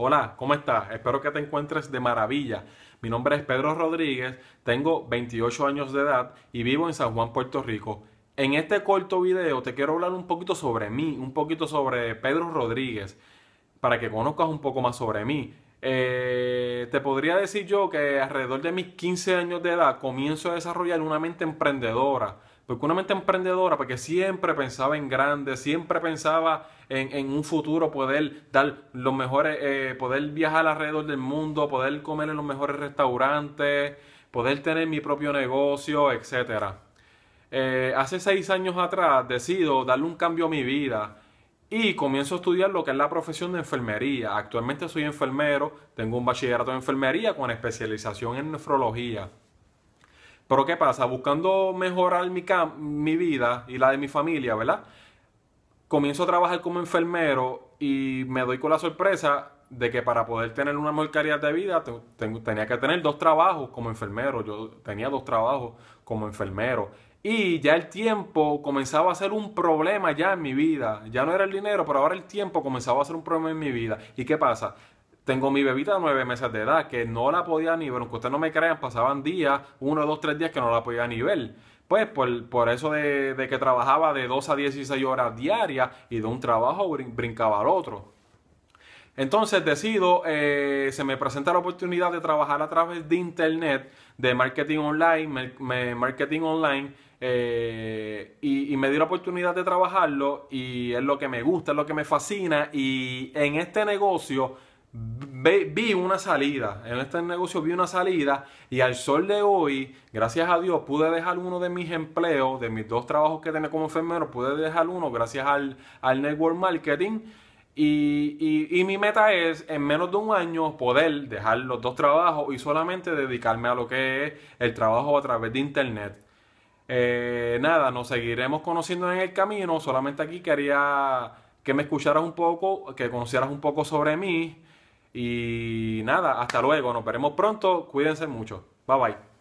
Hola, ¿cómo estás? Espero que te encuentres de maravilla. Mi nombre es Pedro Rodríguez, tengo 28 años de edad y vivo en San Juan, Puerto Rico. En este corto video te quiero hablar un poquito sobre mí, un poquito sobre Pedro Rodríguez, para que conozcas un poco más sobre mí. Eh, te podría decir yo que alrededor de mis 15 años de edad comienzo a desarrollar una mente emprendedora. Porque una mente emprendedora, porque siempre pensaba en grande, siempre pensaba en, un futuro poder dar los mejores, eh, poder viajar alrededor del mundo, poder comer en los mejores restaurantes, poder tener mi propio negocio, etc. Eh, hace seis años atrás decido darle un cambio a mi vida y comienzo a estudiar lo que es la profesión de enfermería. Actualmente soy enfermero, tengo un bachillerato en enfermería con especialización en nefrología. Pero ¿qué pasa? Buscando mejorar mi, vida y la de mi familia, ¿verdad? Comienzo a trabajar como enfermero y me doy con la sorpresa de que para poder tener una mejor calidad de vida tenía que tener dos trabajos como enfermero. Yo tenía dos trabajos como enfermero. Y ya el tiempo comenzaba a ser un problema ya en mi vida. Ya no era el dinero, pero ahora el tiempo comenzaba a ser un problema en mi vida. ¿Y qué pasa? Tengo mi bebita de nueve meses de edad que no la podía ni ver. Aunque ustedes no me crean, pasaban días, uno, dos, tres días que no la podía ni Pues por, eso de, que trabajaba de dos a dieciséis horas diarias y de un trabajo brincaba al otro. Entonces decido, eh, se me presenta la oportunidad de trabajar a través de internet, de marketing online, marketing online, eh, y, me dio la oportunidad de trabajarlo y es lo que me gusta, es lo que me fascina y en este negocio vi una salida, en este negocio vi una salida y al sol de hoy, gracias a Dios, pude dejar uno de mis empleos, de mis dos trabajos que tenía como enfermero, pude dejar uno gracias al network marketing. Y, mi meta es, en menos de un año, poder dejar los dos trabajos y solamente dedicarme a lo que es el trabajo a través de Internet. Eh, nada, nos seguiremos conociendo en el camino. Solamente aquí quería que me escucharas un poco, que conocieras un poco sobre mí. Y nada, hasta luego. Nos veremos pronto. Cuídense mucho. Bye bye.